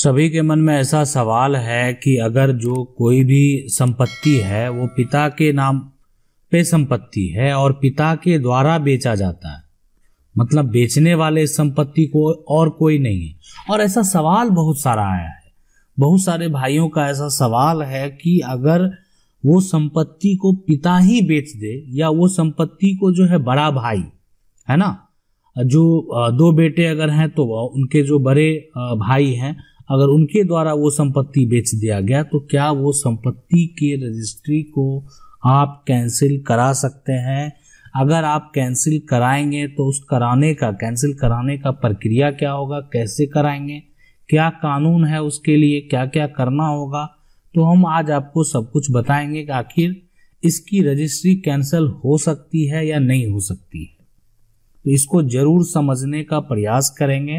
सभी के मन में ऐसा सवाल है कि अगर जो कोई भी संपत्ति है वो पिता के नाम पे संपत्ति है और पिता के द्वारा बेचा जाता है मतलब बेचने वाले संपत्ति को और कोई नहीं है और ऐसा सवाल बहुत सारा आया है बहुत सारे भाइयों का ऐसा सवाल है कि अगर वो संपत्ति को पिता ही बेच दे या वो संपत्ति को जो है बड़ा भाई है ना जो दो बेटे अगर हैं तो उनके जो बड़े भाई हैं अगर उनके द्वारा वो संपत्ति बेच दिया गया तो क्या वो संपत्ति के रजिस्ट्री को आप कैंसिल करा सकते हैं अगर आप कैंसिल कराएंगे तो उस कराने का कैंसिल कराने का प्रक्रिया क्या होगा कैसे कराएंगे क्या कानून है उसके लिए क्या क्या करना होगा तो हम आज आपको सब कुछ बताएंगे कि आखिर इसकी रजिस्ट्री कैंसिल हो सकती है या नहीं हो सकती है तो इसको जरूर समझने का प्रयास करेंगे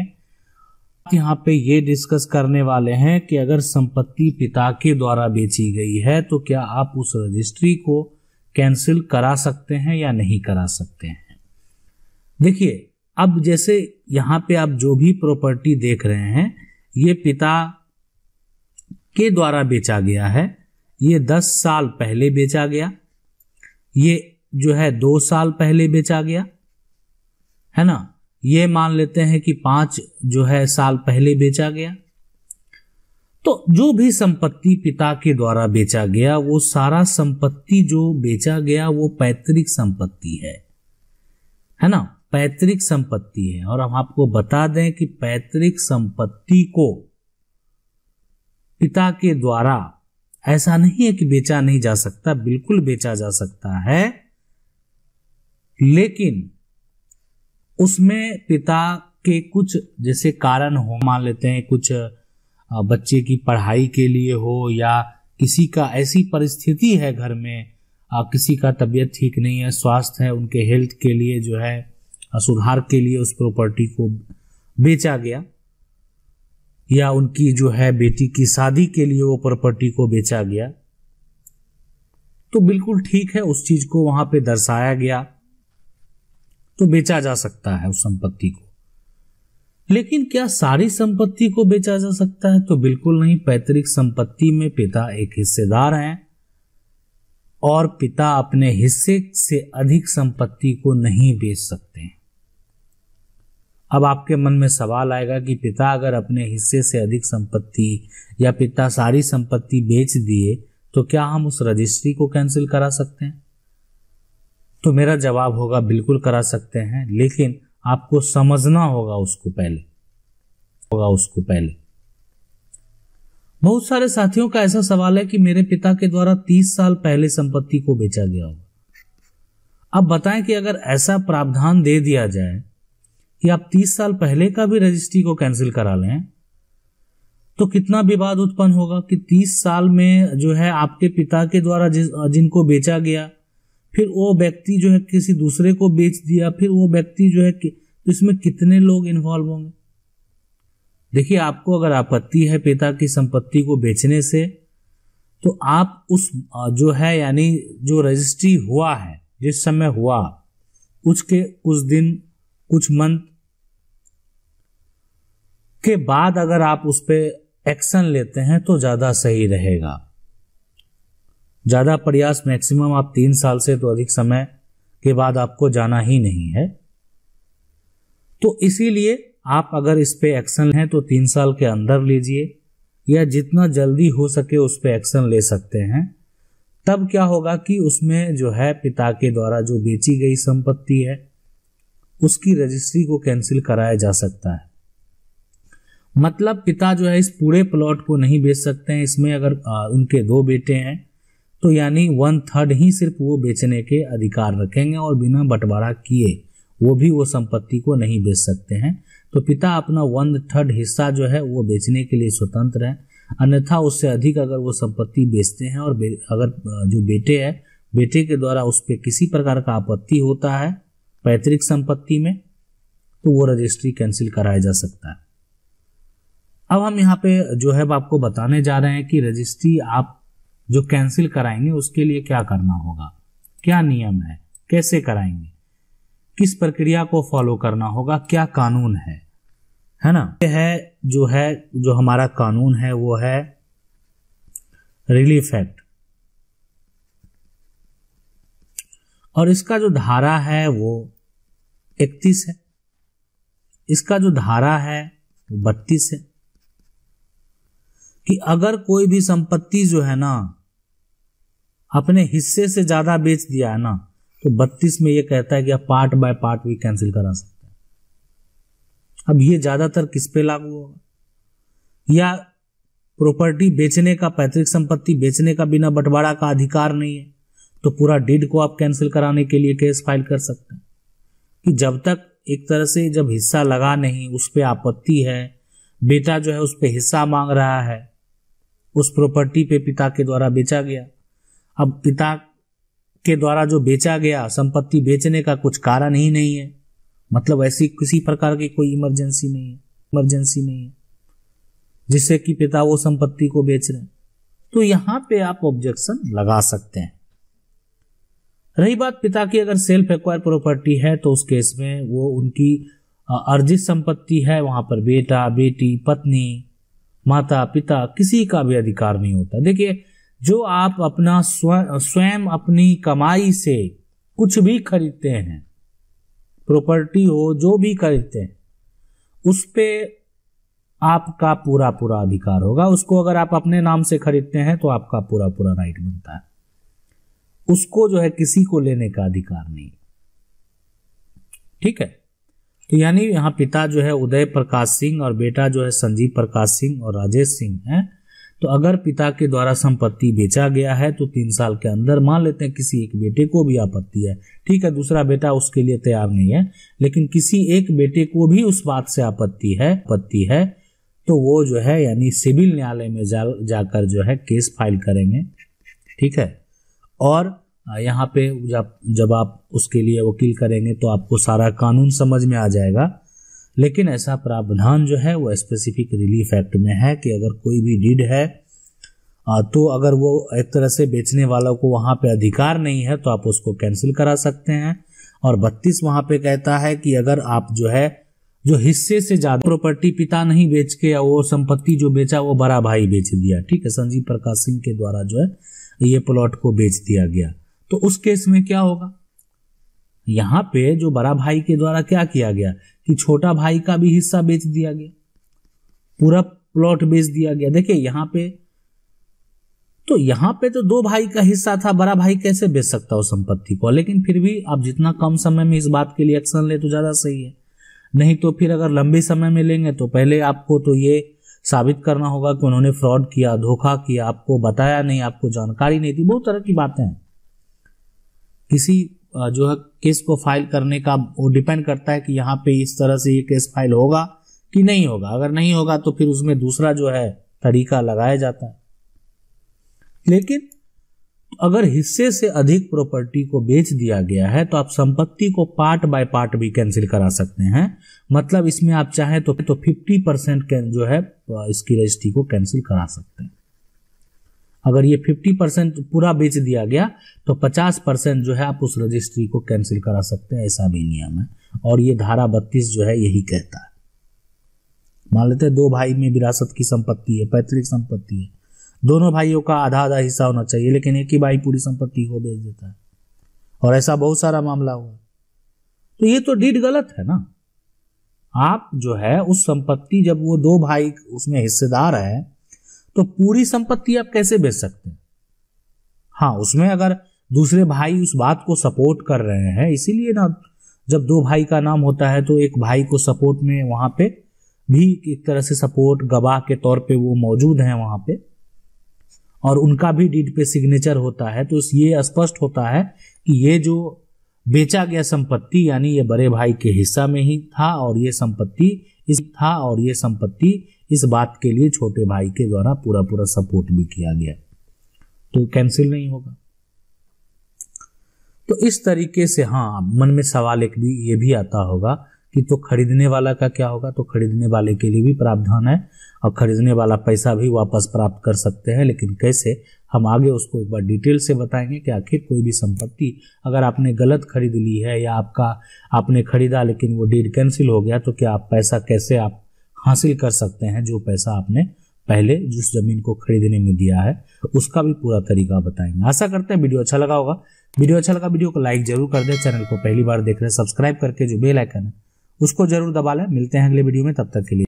यहाँ पे ये डिस्कस करने वाले हैं कि अगर संपत्ति पिता के द्वारा बेची गई है तो क्या आप उस रजिस्ट्री को कैंसिल करा सकते हैं या नहीं करा सकते हैं देखिए अब जैसे यहाँ पे आप जो भी प्रॉपर्टी देख रहे हैं ये पिता के द्वारा बेचा गया है ये दस साल पहले बेचा गया ये जो है दो साल पहले बेचा गया है ना ये मान लेते हैं कि पांच जो है साल पहले बेचा गया तो जो भी संपत्ति पिता के द्वारा बेचा गया वो सारा संपत्ति जो बेचा गया वो पैतृक संपत्ति है है ना पैतृक संपत्ति है और हम आपको बता दें कि पैतृक संपत्ति को पिता के द्वारा ऐसा नहीं है कि बेचा नहीं जा सकता बिल्कुल बेचा जा सकता है लेकिन उसमें पिता के कुछ जैसे कारण हो मान लेते हैं कुछ बच्चे की पढ़ाई के लिए हो या किसी का ऐसी परिस्थिति है घर में किसी का तबीयत ठीक नहीं है स्वास्थ्य है उनके हेल्थ के लिए जो है सुधार के लिए उस प्रॉपर्टी को बेचा गया या उनकी जो है बेटी की शादी के लिए वो प्रॉपर्टी को बेचा गया तो बिल्कुल ठीक है उस चीज को वहां पे दर्शाया गया तो बेचा जा सकता है उस संपत्ति को लेकिन क्या सारी संपत्ति को बेचा जा सकता है तो बिल्कुल नहीं पैतृक संपत्ति में पिता एक हिस्सेदार हैं और पिता अपने हिस्से से अधिक संपत्ति को नहीं बेच सकते हैं अब आपके मन में सवाल आएगा कि पिता अगर अपने हिस्से से अधिक संपत्ति या पिता सारी संपत्ति बेच दिए तो क्या हम उस रजिस्ट्री को कैंसिल करा सकते हैं तो मेरा जवाब होगा बिल्कुल करा सकते हैं लेकिन आपको समझना होगा उसको पहले होगा उसको पहले बहुत सारे साथियों का ऐसा सवाल है कि मेरे पिता के द्वारा तीस साल पहले संपत्ति को बेचा गया होगा अब बताएं कि अगर ऐसा प्रावधान दे दिया जाए कि आप तीस साल पहले का भी रजिस्ट्री को कैंसिल करा लें तो कितना विवाद उत्पन्न होगा कि तीस साल में जो है आपके पिता के द्वारा जिस जिनको बेचा गया फिर वो व्यक्ति जो है किसी दूसरे को बेच दिया फिर वो व्यक्ति जो है कि, तो इसमें कितने लोग इन्वॉल्व होंगे देखिए आपको अगर आपत्ति है पिता की संपत्ति को बेचने से तो आप उस जो है यानी जो रजिस्ट्री हुआ है जिस समय हुआ उसके कुछ दिन कुछ मंथ के बाद अगर आप उस पर एक्शन लेते हैं तो ज़्यादा सही रहेगा ज़्यादा प्रयास मैक्सिमम आप तीन साल से तो अधिक समय के बाद आपको जाना ही नहीं है तो इसीलिए आप अगर इस पे एक्शन हैं तो तीन साल के अंदर लीजिए या जितना जल्दी हो सके उस पर एक्शन ले सकते हैं तब क्या होगा कि उसमें जो है पिता के द्वारा जो बेची गई संपत्ति है उसकी रजिस्ट्री को कैंसिल कराया जा सकता है मतलब पिता जो है इस पूरे प्लॉट को नहीं बेच सकते हैं इसमें अगर आ, उनके दो बेटे हैं तो यानी वन थर्ड ही सिर्फ वो बेचने के अधिकार रखेंगे और बिना बंटवारा किए वो भी वो संपत्ति को नहीं बेच सकते हैं तो पिता अपना वन थर्ड हिस्सा जो है वो बेचने के लिए स्वतंत्र है अन्यथा उससे अधिक अगर वो संपत्ति बेचते हैं और अगर जो बेटे है बेटे के द्वारा उस पर किसी प्रकार का आपत्ति होता है पैतृक संपत्ति में तो वो रजिस्ट्री कैंसिल कराया जा सकता है अब हम यहाँ पे जो है आपको बताने जा रहे हैं कि रजिस्ट्री आप जो कैंसिल कराएंगे उसके लिए क्या करना होगा क्या नियम है कैसे कराएंगे किस प्रक्रिया को फॉलो करना होगा क्या कानून है है ना ये है जो है जो हमारा कानून है वो है रिलीफ एक्ट और इसका जो धारा है वो इकतीस है इसका जो धारा है वो बत्तीस है कि अगर कोई भी संपत्ति जो है ना अपने हिस्से से ज़्यादा बेच दिया है ना तो बत्तीस में ये कहता है कि आप पार्ट बाय पार्ट भी कैंसिल करा सकते हैं अब ये ज़्यादातर किस पे लागू होगा या प्रॉपर्टी बेचने का पैतृक संपत्ति बेचने का बिना बंटवारा का अधिकार नहीं है तो पूरा डीड को आप कैंसिल कराने के लिए केस फाइल कर सकते हैं कि जब तक एक तरह से जब हिस्सा लगा नहीं उस पर आपत्ति है बेटा जो है उस पर हिस्सा मांग रहा है उस प्रॉपर्टी पे पिता के द्वारा बेचा गया अब पिता के द्वारा जो बेचा गया संपत्ति बेचने का कुछ कारण ही नहीं है मतलब ऐसी किसी प्रकार की कोई इमरजेंसी नहीं है इमरजेंसी नहीं है जिससे कि पिता वो संपत्ति को बेच रहे तो यहां पे आप ऑब्जेक्शन लगा सकते हैं रही बात पिता की अगर सेल्फ एक्वायर प्रॉपर्टी है तो उस केस में वो उनकी अर्जित संपत्ति है वहां पर बेटा बेटी पत्नी माता पिता किसी का भी अधिकार नहीं होता देखिए जो आप अपना स्वयं अपनी कमाई से कुछ भी खरीदते हैं प्रॉपर्टी हो जो भी खरीदते हैं उस पर आपका पूरा पूरा अधिकार होगा उसको अगर आप अपने नाम से खरीदते हैं तो आपका पूरा पूरा राइट बनता है उसको जो है किसी को लेने का अधिकार नहीं ठीक है तो यानी यहां पिता जो है उदय प्रकाश सिंह और बेटा जो है संजीव प्रकाश सिंह और राजेश सिंह हैं तो अगर पिता के द्वारा संपत्ति बेचा गया है तो तीन साल के अंदर मान लेते हैं किसी एक बेटे को भी आपत्ति है ठीक है दूसरा बेटा उसके लिए तैयार नहीं है लेकिन किसी एक बेटे को भी उस बात से आपत्ति है आपत्ति है तो वो जो है यानी सिविल न्यायालय में जा जाकर जो है केस फाइल करेंगे ठीक है और यहाँ पे जब जब आप उसके लिए वकील करेंगे तो आपको सारा कानून समझ में आ जाएगा लेकिन ऐसा प्रावधान जो है वो स्पेसिफिक रिलीफ एक्ट में है कि अगर कोई भी डीड है तो अगर वो एक तरह से बेचने वालों को वहाँ पे अधिकार नहीं है तो आप उसको कैंसिल करा सकते हैं और बत्तीस वहाँ पे कहता है कि अगर आप जो है जो हिस्से से ज्यादा प्रॉपर्टी पिता नहीं बेच के या वो संपत्ति जो बेचा वो बड़ा भाई बेच दिया ठीक है संजीव प्रकाश सिंह के द्वारा जो है ये प्लॉट को बेच दिया गया तो उस केस में क्या होगा यहाँ पे जो बड़ा भाई के द्वारा क्या किया गया कि छोटा भाई का भी हिस्सा बेच दिया गया पूरा प्लॉट बेच दिया गया देखिए यहाँ पे तो यहाँ पे तो दो भाई का हिस्सा था बड़ा भाई कैसे बेच सकता हो संपत्ति को लेकिन फिर भी आप जितना कम समय में इस बात के लिए एक्शन ले तो ज्यादा सही है नहीं तो फिर अगर लंबे समय में लेंगे तो पहले आपको तो ये साबित करना होगा कि उन्होंने फ्रॉड किया धोखा किया आपको बताया नहीं आपको जानकारी नहीं थी बहुत तरह की बातें हैं किसी जो है केस को फाइल करने का वो डिपेंड करता है कि यहाँ पे इस तरह से ये केस फाइल होगा कि नहीं होगा अगर नहीं होगा तो फिर उसमें दूसरा जो है तरीका लगाया जाता है लेकिन अगर हिस्से से अधिक प्रॉपर्टी को बेच दिया गया है तो आप संपत्ति को पार्ट बाय पार्ट भी कैंसिल करा सकते हैं मतलब इसमें आप चाहें तो तो 50 परसेंट जो है इसकी रजिस्ट्री को कैंसिल करा सकते हैं अगर ये 50 परसेंट पूरा बेच दिया गया तो 50 परसेंट जो है आप उस रजिस्ट्री को कैंसिल करा सकते हैं ऐसा भी नियम है और ये धारा बत्तीस जो है यही कहता है मान लेते हैं दो भाई में विरासत की संपत्ति है पैतृक संपत्ति है दोनों भाइयों का आधा आधा हिस्सा होना चाहिए लेकिन एक ही भाई पूरी संपत्ति को बेच देता है और ऐसा बहुत सारा मामला हुआ तो ये तो डीड गलत है ना आप जो है उस संपत्ति जब वो दो भाई उसमें हिस्सेदार है तो पूरी संपत्ति आप कैसे बेच सकते हैं हाँ उसमें अगर दूसरे भाई उस बात को सपोर्ट कर रहे हैं इसीलिए ना जब दो भाई का नाम होता है तो एक भाई को सपोर्ट में वहां पे भी एक तरह से सपोर्ट गवाह के तौर पे वो मौजूद हैं वहां पे और उनका भी डीड पे सिग्नेचर होता है तो ये स्पष्ट होता है कि ये जो बेचा गया संपत्ति यानी ये बड़े भाई के हिस्सा में ही था और ये संपत्ति इस था और ये संपत्ति इस बात के लिए छोटे भाई के द्वारा पूरा पूरा सपोर्ट भी किया गया तो कैंसिल नहीं होगा तो इस तरीके से हाँ मन में सवाल एक भी ये भी आता होगा कि तो खरीदने वाला का क्या होगा तो खरीदने वाले के लिए भी प्रावधान है और खरीदने वाला पैसा भी वापस प्राप्त कर सकते हैं लेकिन कैसे हम आगे उसको एक बार डिटेल से बताएंगे कि आखिर कोई भी संपत्ति अगर आपने गलत खरीद ली है या आपका आपने खरीदा लेकिन वो डीड कैंसिल हो गया तो क्या आप पैसा कैसे आप हासिल कर सकते हैं जो पैसा आपने पहले जिस जमीन को खरीदने में दिया है उसका भी पूरा तरीका बताएंगे आशा करते हैं वीडियो अच्छा लगा होगा वीडियो अच्छा लगा वीडियो को लाइक जरूर कर दें चैनल को पहली बार देख रहे हैं सब्सक्राइब करके जो बेल आइकन है उसको जरूर दबा लें मिलते हैं अगले वीडियो में तब तक के लिए